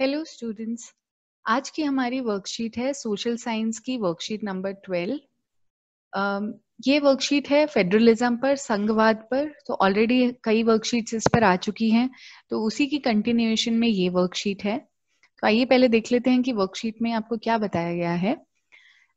Hello students आज की हमारी वर्कशीट है सोशल साइंस की वर्कशीट नंबर ट्वेल्व ये वर्कशीट है फेडरलिज्म पर संघवाद पर तो ऑलरेडी कई वर्कशीट्स इस पर आ चुकी हैं तो उसी की कंटिन्यूएशन में ये वर्कशीट है तो आइए पहले देख लेते हैं कि वर्कशीट में आपको क्या बताया गया है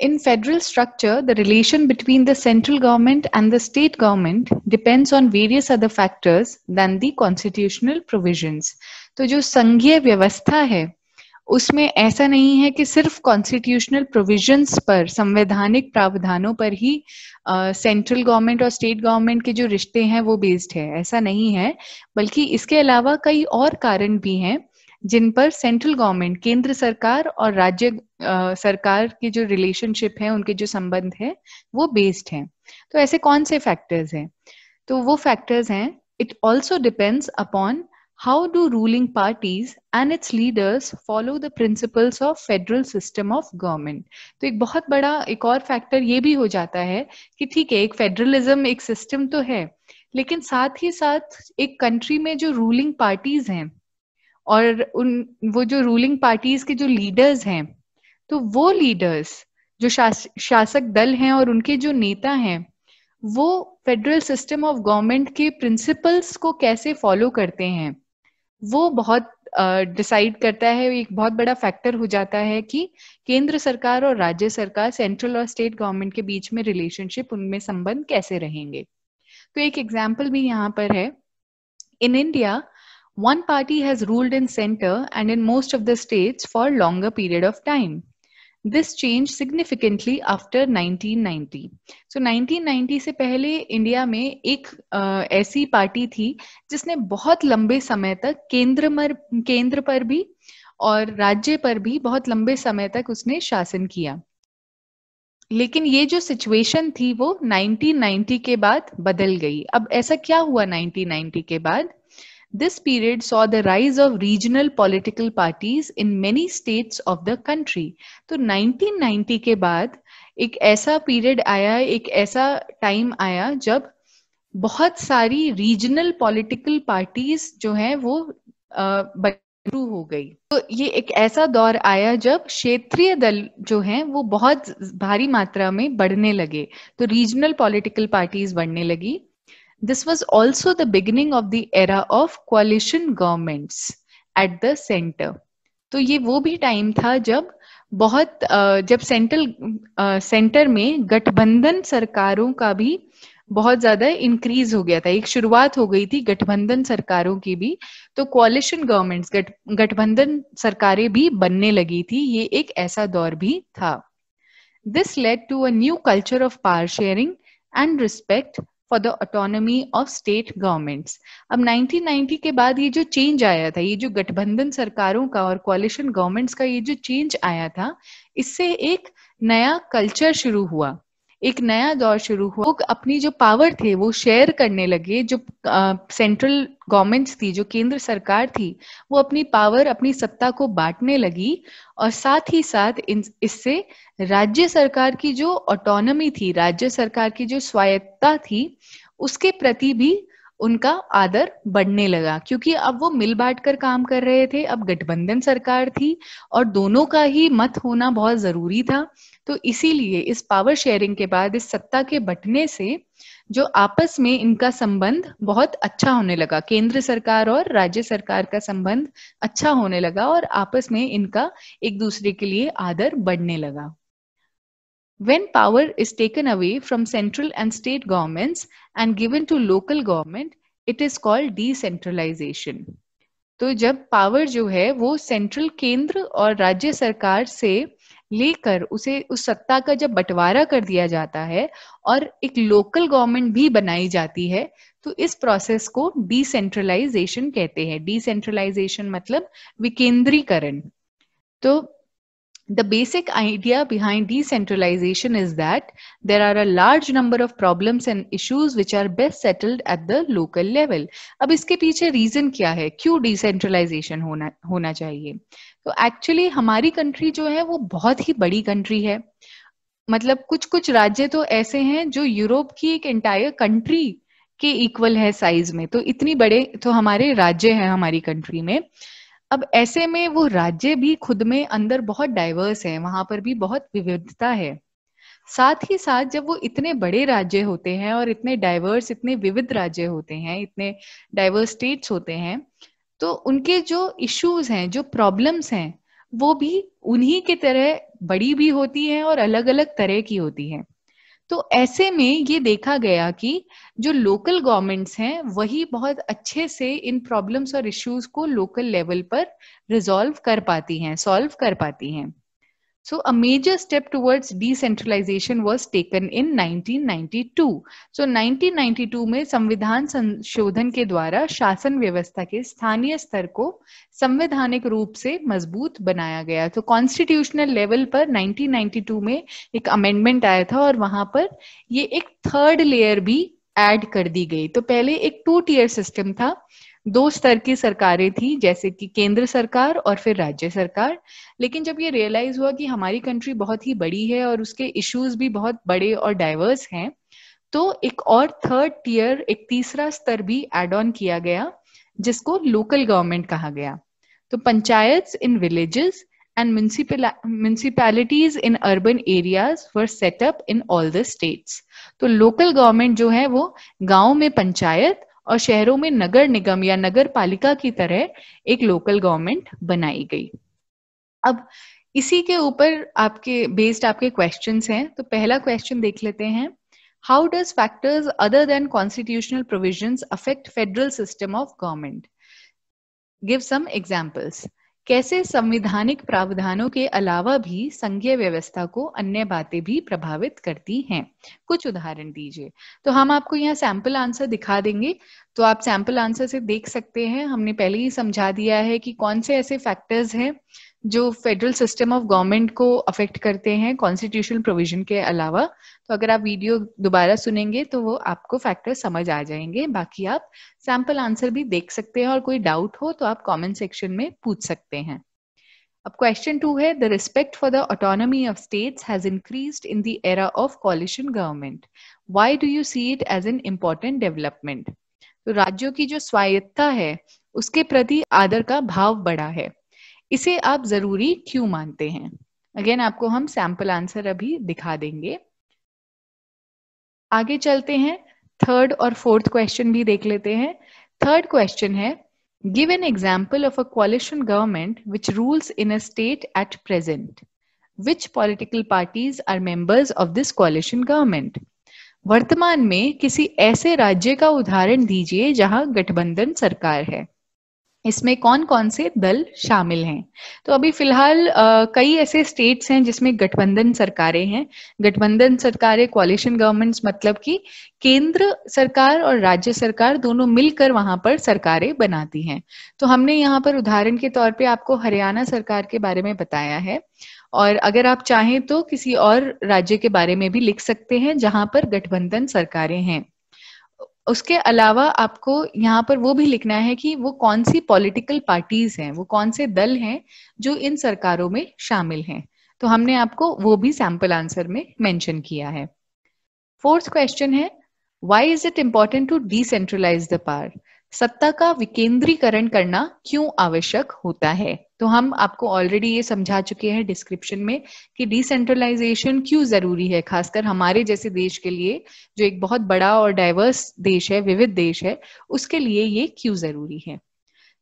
In federal structure, the relation between the central government and the state government depends on various other factors than the constitutional provisions. तो जो संघीय व्यवस्था है उसमें ऐसा नहीं है कि सिर्फ कॉन्स्टिट्यूशनल प्रोविजंस पर संवैधानिक प्रावधानों पर ही सेंट्रल uh, गवर्नमेंट और स्टेट गवर्नमेंट के जो रिश्ते हैं वो बेस्ड है ऐसा नहीं है बल्कि इसके अलावा कई और कारण भी हैं जिन पर सेंट्रल गवर्नमेंट केंद्र सरकार और राज्य सरकार की जो रिलेशनशिप है उनके जो संबंध है वो बेस्ड है तो ऐसे कौन से फैक्टर्स हैं तो वो फैक्टर्स हैं it also depends upon how do ruling parties and its leaders follow the principles of federal system of government तो एक बहुत बड़ा एक और फैक्टर ये भी हो जाता है कि ठीक है एक फेडरलिज्म एक सिस्टम तो है लेकिन साथ ही साथ एक कंट्री में जो रूलिंग पार्टीज हैं और उन वो जो रूलिंग पार्टीज के जो लीडर्स हैं तो वो लीडर्स जो शास, शासक दल हैं और उनके जो नेता हैं वो फेडरल सिस्टम ऑफ गवर्नमेंट के प्रिंसिपल्स को कैसे फॉलो करते हैं वो बहुत डिसाइड uh, करता है एक बहुत बड़ा फैक्टर हो जाता है कि केंद्र सरकार और राज्य सरकार सेंट्रल और स्टेट गवर्नमेंट के बीच में रिलेशनशिप उनमें संबंध कैसे रहेंगे तो एक एग्जाम्पल भी यहाँ पर है in India one party has ruled in centre and in most of the states for longer period of time this changed significantly after 1990. So 1990 से पहले इंडिया में एक ऐसी पार्टी थी जिसने बहुत लंबे समय तक केंद्र मर, केंद्र पर भी और राज्य पर भी बहुत लंबे समय तक उसने शासन किया लेकिन ये जो सिचुएशन थी वो 1990 के बाद बदल गई अब ऐसा क्या हुआ 1990 के बाद This period saw the rise of regional political parties in many states of the country. तो 1990 ke baad ek aisa period aaya ek aisa time aaya jab बहुत सारी रीजनल पॉलिटिकल पार्टीज जो हैं वो शुरू हो गई तो ये एक ऐसा दौर आया जब क्षेत्रीय दल जो हैं वो बहुत भारी मात्रा में बढ़ने लगे तो रीजनल पॉलिटिकल पार्टीज बढ़ने लगी This was also the beginning of the era of coalition governments at the center. तो ये वो भी टाइम था जब बहुत uh, जब सेंट्रल सेंटर uh, में गठबंधन सरकारों का भी बहुत ज्यादा इंक्रीज हो गया था एक शुरुआत हो गई थी गठबंधन सरकारों की भी तो क्वालिशन गवर्नमेंट्स गठबंधन सरकारें भी बनने लगी थी ये एक ऐसा दौर भी था this led to a new culture of power sharing and respect for the autonomy of state governments अब 1990 के बाद ये जो चेंज आया था ये जो गठबंधन सरकारों का और क्वालिशन गवर्नमेंट्स का ये जो चेंज आया था इससे एक नया कल्चर शुरू हुआ एक नया दौर शुरू हुआ लोग अपनी जो पावर थे वो शेयर करने लगे जो सेंट्रल गवर्नमेंट थी जो केंद्र सरकार थी वो अपनी पावर अपनी सत्ता को बांटने लगी और साथ ही साथ इससे राज्य सरकार की जो ऑटोनमी थी राज्य सरकार की जो स्वायत्ता थी उसके प्रति भी उनका आदर बढ़ने लगा क्योंकि अब वो मिल बांट कर काम कर रहे थे अब गठबंधन सरकार थी और दोनों का ही मत होना बहुत जरूरी था तो इसीलिए इस पावर शेयरिंग के बाद इस सत्ता के बटने से जो आपस में इनका संबंध बहुत अच्छा होने लगा केंद्र सरकार और राज्य सरकार का संबंध अच्छा होने लगा और आपस में इनका एक दूसरे के लिए आदर बढ़ने लगा When power is taken away from central and state governments and given to local government, it is called decentralization. तो जब पावर जो है वो सेंट्रल केंद्र और राज्य सरकार से लेकर उसे उस सत्ता का जब बंटवारा कर दिया जाता है और एक लोकल गवर्नमेंट भी बनाई जाती है तो इस प्रोसेस को डिसेंट्रलाइजेशन कहते हैं डिसेंट्रलाइजेशन मतलब विकेंद्रीकरण तो the basic idea behind decentralization is that there are a large number of problems and issues which are best settled at the local level अब इसके पीछे रीजन क्या है क्यों डिसेंट्रलाइजेशन होना होना चाहिए तो एक्चुअली हमारी कंट्री जो है वो बहुत ही बड़ी कंट्री है मतलब कुछ कुछ राज्य तो ऐसे हैं जो यूरोप की एक एंटायर कंट्री के इक्वल है साइज में तो इतनी बड़े तो हमारे राज्य हैं हमारी कंट्री में अब ऐसे में वो राज्य भी खुद में अंदर बहुत डाइवर्स है वहां पर भी बहुत विविधता है साथ ही साथ जब वो इतने बड़े राज्य होते हैं और इतने डाइवर्स इतने विविध राज्य होते हैं इतने डाइवर्स स्टेट्स होते हैं तो उनके जो इश्यूज हैं जो प्रॉब्लम्स हैं वो भी उन्हीं के तरह बड़ी भी होती हैं और अलग अलग तरह की होती है तो ऐसे में ये देखा गया कि जो लोकल गवर्नमेंट्स हैं वही बहुत अच्छे से इन प्रॉब्लम्स और इश्यूज को लोकल लेवल पर रिजॉल्व कर पाती हैं सॉल्व कर पाती हैं So a major step towards decentralization was taken in 1992. So 1992 में संविधान संशोधन के द्वारा शासन व्यवस्था के स्थानीय स्तर को संवैधानिक रूप से मजबूत बनाया गया तो कॉन्स्टिट्यूशनल लेवल पर 1992 में एक अमेंडमेंट आया था और वहां पर ये एक थर्ड लेयर भी ऐड कर दी गई तो पहले एक टू टीयर सिस्टम था दो स्तर की सरकारें थी जैसे कि केंद्र सरकार और फिर राज्य सरकार लेकिन जब ये रियलाइज हुआ कि हमारी कंट्री बहुत ही बड़ी है और उसके इश्यूज भी बहुत बड़े और डाइवर्स हैं तो एक और थर्ड टीयर एक तीसरा स्तर भी एड ऑन किया गया जिसको लोकल गवर्नमेंट कहा गया तो panchayat in villages and municipalities in urban areas were set up in all the states तो लोकल गवर्नमेंट जो है वो गांव में पंचायत और शहरों में नगर निगम या नगर पालिका की तरह एक लोकल गवर्नमेंट बनाई गई अब इसी के ऊपर आपके बेस्ड आपके क्वेश्चन हैं तो पहला क्वेश्चन देख लेते हैं how does factors other than constitutional provision affect federal system of government give some examples कैसे संविधानिक प्रावधानों के अलावा भी संघीय व्यवस्था को अन्य बातें भी प्रभावित करती हैं कुछ उदाहरण दीजिए तो हम आपको यहाँ सैंपल आंसर दिखा देंगे तो आप सैंपल आंसर से देख सकते हैं हमने पहले ही समझा दिया है कि कौन से ऐसे फैक्टर्स हैं जो फेडरल सिस्टम ऑफ गवर्नमेंट को अफेक्ट करते हैं कॉन्स्टिट्यूशनल प्रोविजन के अलावा तो अगर आप वीडियो दोबारा सुनेंगे तो वो आपको फैक्टर समझ आ जाएंगे बाकी आप सैम्पल आंसर भी देख सकते हैं और कोई डाउट हो तो आप कमेंट सेक्शन में पूछ सकते हैं अब क्वेश्चन टू है the respect for the autonomy of states has increased in the era of coalition government why do you see it as an important development तो राज्यों की जो स्वायत्ता है उसके प्रति आदर का भाव बढ़ा है इसे आप जरूरी क्यों मानते हैं अगेन आपको हम सैंपल आंसर अभी दिखा देंगे आगे चलते हैं थर्ड और फोर्थ क्वेश्चन भी देख लेते हैं थर्ड क्वेश्चन है give an example of a coalition government which rules in a state at present which political parties are members of this coalition government वर्तमान में किसी ऐसे राज्य का उदाहरण दीजिए जहां गठबंधन सरकार है इसमें कौन कौन से दल शामिल हैं तो अभी फिलहाल कई ऐसे स्टेट्स हैं जिसमें गठबंधन सरकारें हैं गठबंधन सरकारें क्वालिशन गवर्नमेंट्स मतलब कि केंद्र सरकार और राज्य सरकार दोनों मिलकर वहां पर सरकारें बनाती हैं तो हमने यहाँ पर उदाहरण के तौर पे आपको हरियाणा सरकार के बारे में बताया है और अगर आप चाहें तो किसी और राज्य के बारे में भी लिख सकते हैं जहां पर गठबंधन सरकारें हैं उसके अलावा आपको यहाँ पर वो भी लिखना है कि वो कौन सी पॉलिटिकल पार्टीज हैं वो कौन से दल हैं जो इन सरकारों में शामिल हैं तो हमने आपको वो भी सैम्पल आंसर में मेंशन किया है फोर्थ क्वेश्चन है why is it important to decentralise the power सत्ता का विकेंद्रीकरण करना क्यों आवश्यक होता है तो हम आपको ऑलरेडी ये समझा चुके हैं डिस्क्रिप्शन में कि डिसेंट्रलाइजेशन क्यों जरूरी है खासकर हमारे जैसे देश के लिए जो एक बहुत बड़ा और डाइवर्स देश है विविध देश है उसके लिए ये क्यों जरूरी है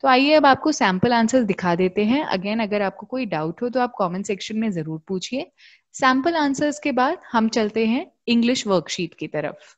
तो आइए अब आपको सैम्पल आंसर्स दिखा देते हैं अगेन अगर आपको कोई डाउट हो तो आप कमेंट सेक्शन में जरूर पूछिए सैम्पल आंसर्स के बाद हम चलते हैं इंग्लिश वर्कशीट की तरफ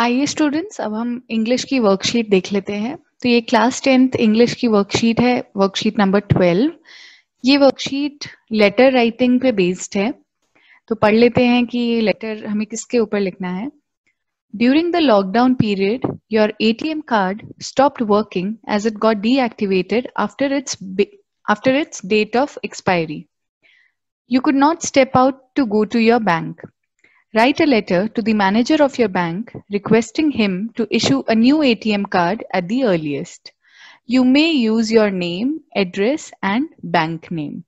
आइए स्टूडेंट्स अब हम इंग्लिश की वर्कशीट देख लेते हैं तो ये क्लास टेंथ इंग्लिश की वर्कशीट है वर्कशीट नंबर ट्वेल्व ये वर्कशीट लेटर राइटिंग पे बेस्ड है तो पढ़ लेते हैं कि ये लेटर हमें किसके ऊपर लिखना है during the lockdown period your A T M card stop working as it got deactivated after its after its date of expiry you could not step out to go to your bank Write a letter to the manager of your bank requesting him to issue a new ATM card at the earliest. You may use your name, address and bank name.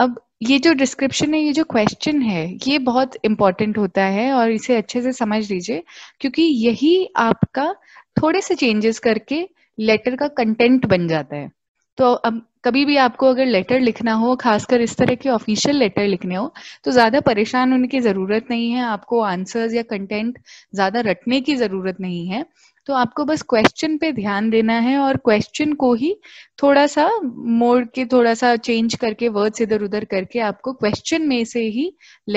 अब ये जो description है ये जो question है ये बहुत important होता है और इसे अच्छे से समझ लीजिए क्योंकि यही आपका थोड़े से चेंजेस करके लेटर का कंटेंट बन जाता है तो अब कभी भी आपको अगर लेटर लिखना हो खासकर इस तरह के ऑफिशियल लेटर लिखने हो तो ज्यादा परेशान होने की जरूरत नहीं है आपको आंसर्स या कंटेंट ज्यादा रटने की जरूरत नहीं है तो आपको बस क्वेश्चन पे ध्यान देना है और क्वेश्चन को ही थोड़ा सा मोड़ के थोड़ा सा चेंज करके वर्ड्स इधर उधर करके आपको क्वेश्चन में से ही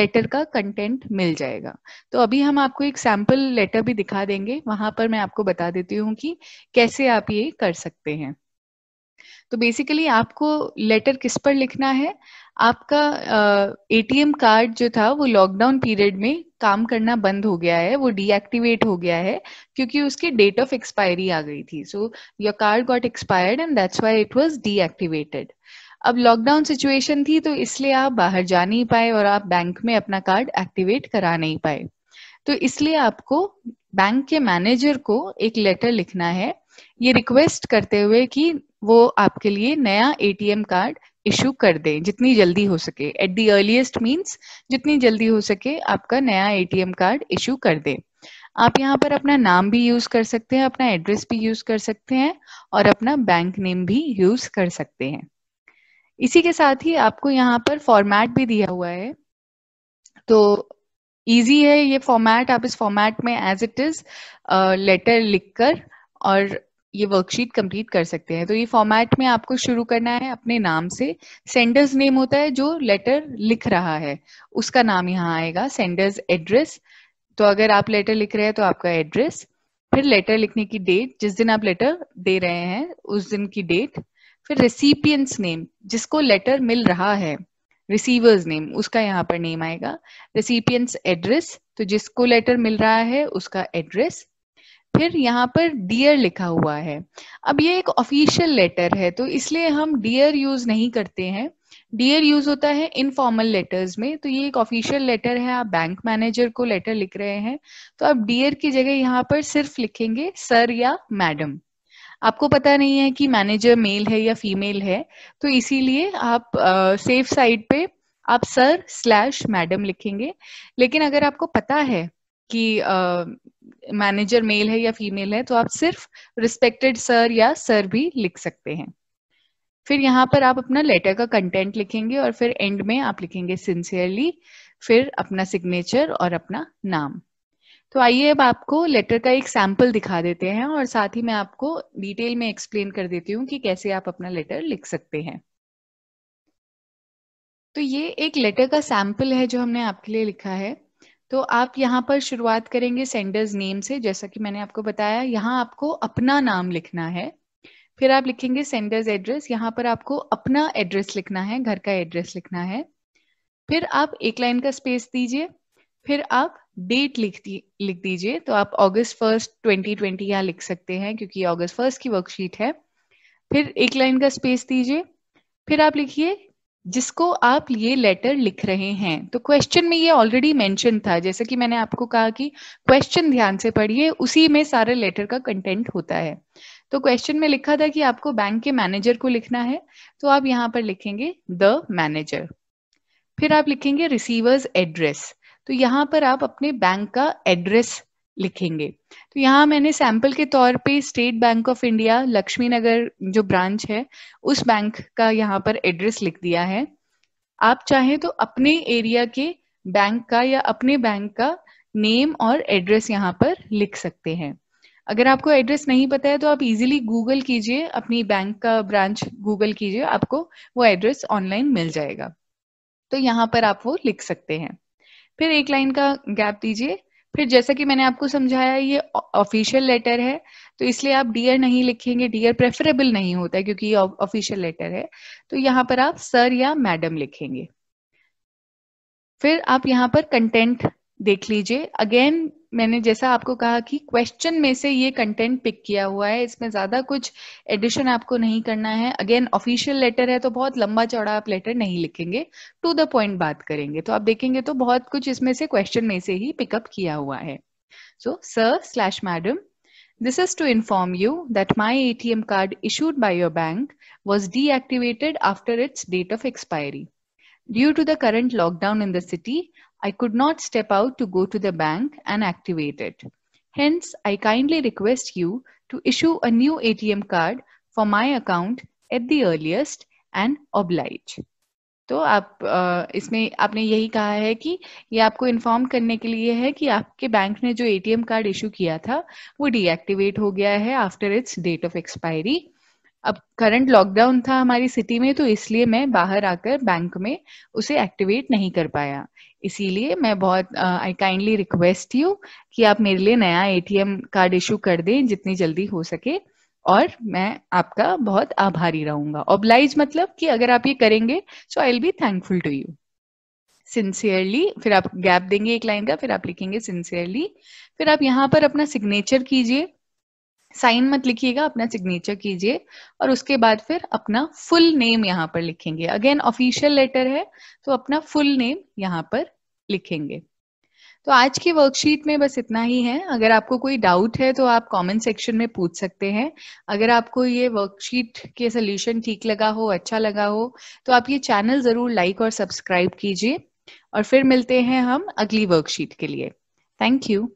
लेटर का कंटेंट मिल जाएगा तो अभी हम आपको एक सैम्पल लेटर भी दिखा देंगे वहां पर मैं आपको बता देती हूँ कि कैसे आप ये कर सकते हैं तो बेसिकली आपको लेटर किस पर लिखना है आपका एटीएम uh, कार्ड जो था वो लॉकडाउन पीरियड में काम करना बंद हो गया है वो डीएक्टिवेट हो गया है क्योंकि उसकी डेट ऑफ एक्सपायरी आ गई थी so your card got expired and that's why it was deactivated अब लॉकडाउन सिचुएशन थी तो इसलिए आप बाहर जा नहीं पाए और आप बैंक में अपना कार्ड एक्टिवेट करा नहीं पाए तो इसलिए आपको बैंक के मैनेजर को एक लेटर लिखना है ये रिक्वेस्ट करते हुए कि वो आपके लिए नया एटीएम कार्ड इशू कर दे जितनी जल्दी हो सके एट दी अर्लीस्ट मीन्स जितनी जल्दी हो सके आपका नया एटीएम कार्ड इशू कर दे आप यहाँ पर अपना नाम भी यूज कर सकते हैं अपना एड्रेस भी यूज कर सकते हैं और अपना बैंक नेम भी यूज कर सकते हैं इसी के साथ ही आपको यहाँ पर फॉर्मेट भी दिया हुआ है तो इजी है ये फॉर्मेट आप इस फॉर्मेट में एज इट इज लेटर लिखकर और ये वर्कशीट कंप्लीट कर सकते हैं तो ये फॉर्मेट में आपको शुरू करना है अपने नाम से सेंडर्स नेम होता है जो लेटर लिख रहा है उसका नाम यहाँ आएगा सेंडर्स एड्रेस तो अगर आप लेटर लिख रहे हैं तो आपका एड्रेस फिर लेटर लिखने की डेट जिस दिन आप लेटर दे रहे हैं उस दिन की डेट फिर रिसीपियंस नेम जिसको लेटर मिल रहा है रिसीवर्स नेम उसका यहाँ पर नेम आएगा रिसीपियंस एड्रेस तो जिसको लेटर मिल रहा है उसका एड्रेस फिर यहाँ पर डियर लिखा हुआ है अब ये एक ऑफिशियल लेटर है तो इसलिए हम डियर यूज नहीं करते हैं डियर यूज होता है इनफॉर्मल लेटर्स में तो ये एक ऑफिशियल लेटर है आप बैंक मैनेजर को लेटर लिख रहे हैं तो आप डियर की जगह यहाँ पर सिर्फ लिखेंगे सर या मैडम आपको पता नहीं है कि मैनेजर मेल है या फीमेल है तो इसीलिए आप सेफ uh, साइड पे आप सर स्लैश मैडम लिखेंगे लेकिन अगर आपको पता है कि uh, मैनेजर मेल है या फीमेल है तो आप सिर्फ रिस्पेक्टेड सर या सर भी लिख सकते हैं फिर यहाँ पर आप अपना लेटर का कंटेंट लिखेंगे और फिर एंड में आप लिखेंगे सिंसियरली फिर अपना सिग्नेचर और अपना नाम तो आइए अब आपको लेटर का एक सैंपल दिखा देते हैं और साथ ही मैं आपको डिटेल में एक्सप्लेन कर देती हूँ कि कैसे आप अपना लेटर लिख सकते हैं तो ये एक लेटर का सैंपल है जो हमने आपके लिए लिखा है तो आप यहाँ पर शुरुआत करेंगे सेंडर्स नेम से जैसा कि मैंने आपको बताया यहाँ आपको अपना नाम लिखना है फिर आप लिखेंगे सेंडर्स एड्रेस यहाँ पर आपको अपना एड्रेस लिखना है घर का एड्रेस लिखना है फिर आप एक लाइन का स्पेस दीजिए फिर आप डेट लिख दी, लिख दीजिए तो आप ऑगस्ट फर्स्ट ट्वेंटी ट्वेंटी यहाँ लिख सकते हैं क्योंकि ऑगस्ट फर्स्ट की वर्कशीट है फिर एक लाइन का स्पेस दीजिए फिर आप लिखिए जिसको आप ये लेटर लिख रहे हैं तो क्वेश्चन में ये ऑलरेडी मेंशन था जैसे कि मैंने आपको कहा कि क्वेश्चन ध्यान से पढ़िए उसी में सारे लेटर का कंटेंट होता है तो क्वेश्चन में लिखा था कि आपको बैंक के मैनेजर को लिखना है तो आप यहाँ पर लिखेंगे द मैनेजर फिर आप लिखेंगे रिसीवर्स एड्रेस तो यहाँ पर आप अपने बैंक का एड्रेस लिखेंगे तो यहाँ मैंने सैंपल के तौर पे State Bank of India Lakshmi Nagar जो ब्रांच है उस बैंक का यहाँ पर एड्रेस लिख दिया है आप चाहे तो अपने एरिया के बैंक का या अपने बैंक का नेम और एड्रेस यहाँ पर लिख सकते हैं अगर आपको एड्रेस नहीं पता है तो आप इजीली गूगल कीजिए अपनी बैंक का ब्रांच गूगल कीजिए आपको वो एड्रेस ऑनलाइन मिल जाएगा तो यहाँ पर आप वो लिख सकते हैं फिर एक लाइन का गैप दीजिए फिर जैसा कि मैंने आपको समझाया ये ऑफिशियल लेटर है तो इसलिए आप डियर नहीं लिखेंगे डियर प्रेफरेबल नहीं होता है क्योंकि ये ऑफिशियल लेटर है तो यहाँ पर आप सर या मैडम लिखेंगे फिर आप यहाँ पर कंटेंट देख लीजिए अगेन मैंने जैसा आपको कहा कि क्वेश्चन में से ये कंटेंट पिक किया हुआ है इसमें ज्यादा कुछ एडिशन आपको नहीं करना है अगेन ऑफिशियल लेटर है तो बहुत लंबा चौड़ा आप लेटर नहीं लिखेंगे टू द पॉइंट बात करेंगे तो आप देखेंगे तो बहुत कुछ इसमें से क्वेश्चन में से ही पिकअप किया हुआ है so sir slash madam to inform you that my A T M card issued by your bank was deactivated after its date of expiry due to the current lockdown in the city I could not step out to go to the bank and activate it. Hence, I kindly request you to issue a new ATM card for my account at the earliest and oblige. तो आप इसमें आपने यही कहा है कि ये आपको इन्फॉर्म करने के लिए है कि आपके बैंक ने जो एटीएम कार्ड इशू किया था वो डीएक्टिवेट हो गया है after its date of expiry अब करंट लॉकडाउन था हमारी सिटी में तो इसलिए मैं बाहर आकर बैंक में उसे एक्टिवेट नहीं कर पाया इसीलिए मैं बहुत आई काइंडली रिक्वेस्ट यू कि आप मेरे लिए नया एटीएम कार्ड इशू कर दें जितनी जल्दी हो सके और मैं आपका बहुत आभारी रहूंगा ऑब्लाइज मतलब कि अगर आप ये करेंगे so I will be thankful to you sincerely फिर आप गैप देंगे एक लाइन का फिर आप लिखेंगे सिंसियरली फिर आप यहाँ पर अपना सिग्नेचर कीजिए साइन मत लिखिएगा अपना सिग्नेचर कीजिए और उसके बाद फिर अपना फुल नेम यहाँ पर लिखेंगे अगेन ऑफिशियल लेटर है तो अपना फुल नेम यहाँ पर लिखेंगे तो आज की वर्कशीट में बस इतना ही है अगर आपको कोई डाउट है तो आप कमेंट सेक्शन में पूछ सकते हैं अगर आपको ये वर्कशीट के सोल्यूशन ठीक लगा हो अच्छा लगा हो तो आप ये चैनल जरूर लाइक और सब्सक्राइब कीजिए और फिर मिलते हैं हम अगली वर्कशीट के लिए थैंक यू